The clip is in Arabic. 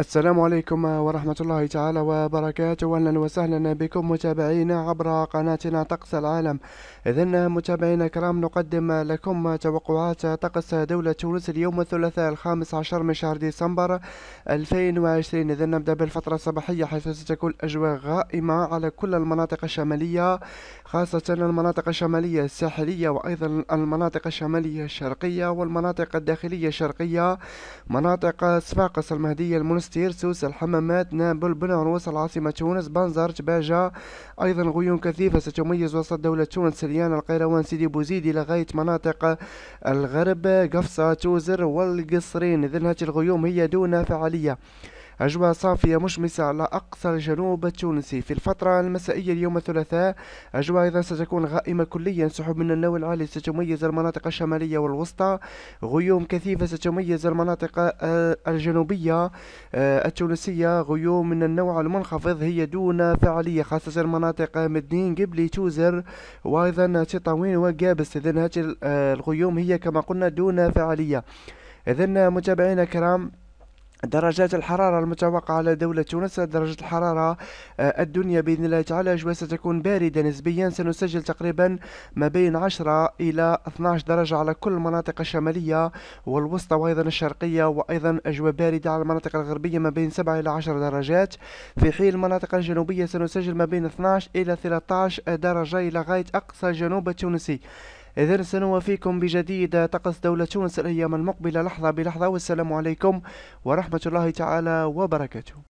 السلام عليكم ورحمة الله تعالى وبركاته أهلا وسهلا بكم متابعينا عبر قناتنا طقس العالم إذا متابعينا الكرام نقدم لكم توقعات طقس دولة تونس اليوم الثلاثاء الخامس عشر من شهر ديسمبر 2020 إذا نبدأ بالفترة الصباحية حيث ستكون الأجواء غائمة على كل المناطق الشمالية خاصة المناطق الشمالية الساحلية وأيضا المناطق الشمالية الشرقية والمناطق الداخلية الشرقية مناطق صفاقس المهدية المنسبة طرابلس تيرسوس الحمامات نابل بنعروس العاصمة تونس بنزرت باجة أيضا غيوم كثيفة ستميز وسط دولة تونس سليان القيروان سيدي بوزيد إلى غاية مناطق الغرب قفصة توزر والقصرين إذن هذه الغيوم هي دون فعالية أجواء صافية مشمسة على أقصى الجنوب التونسي في الفترة المسائية اليوم الثلاثاء أجواء أيضا ستكون غائمة كليا سحب من النوع العالي ستميز المناطق الشمالية والوسطى غيوم كثيفة ستميز المناطق آه، الجنوبية آه، التونسية غيوم من النوع المنخفض هي دون فعالية خاصة مناطق مدنين قبلي توزر وأيضا تطاوين وقابس إذن هذه آه، الغيوم هي كما قلنا دون فعالية إذن متابعينا الكرام درجات الحرارة المتوقعة على دولة تونس درجة الحرارة آه، الدنيا بإذن الله تعالى أجواء ستكون باردة نسبيا سنسجل تقريبا ما بين 10 إلى 12 درجة على كل المناطق الشمالية والوسطى وأيضا الشرقية وأيضا أجواء باردة على المناطق الغربية ما بين 7 إلى 10 درجات في حين المناطق الجنوبية سنسجل ما بين 12 إلى 13 درجة إلى غاية أقصى جنوب التونسي إذن سنوافيكم بجديد طقس دولة تونس الأيام المقبلة لحظة بلحظة والسلام عليكم ورحمة الله تعالى وبركاته